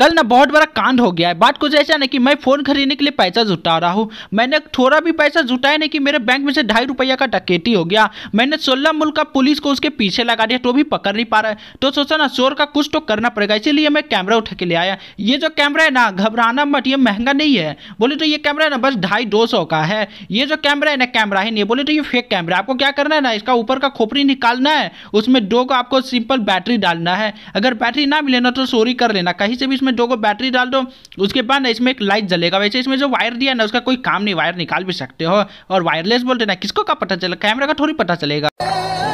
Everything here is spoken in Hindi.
कल ना बहुत बड़ा कांड हो गया है बात कुछ ऐसा नहीं कि मैं फ़ोन खरीदने के लिए पैसा जुटा रहा हूँ मैंने थोड़ा भी पैसा जुटाया नहीं कि मेरे बैंक में से ढाई रुपया का डकेटी हो गया मैंने सोलह मुल्क का पुलिस को उसके पीछे लगा दिया तो भी पकड़ नहीं पा रहा है तो सोचा ना चोर का कुछ तो करना पड़ेगा इसीलिए मैं कैमरा उठा के ले आया ये जो कैमरा है ना घबराना मत ये महंगा नहीं है बोले तो ये कैमरा है ना बस ढाई दो सौ का है ये जो कैमरा है ना कैमरा ही नहीं बोले तो ये फेक कैमरा आपको क्या करना है ना इसका ऊपर का खोपड़ी निकालना है उसमें दो को आपको सिंपल बैटरी डालना है अगर बैटरी ना मिले ना तो चोरी कर लेना कहीं से भी इसमें इसमें दो को बैटरी डाल दो उसके बाद ना इसमें एक लाइट जलेगा वैसे इसमें जो वायर दिया ना उसका कोई काम नहीं वायर निकाल भी सकते हो और वायरलेस बोलते ना किसको का पता चलेगा कैमरा का थोड़ी पता चलेगा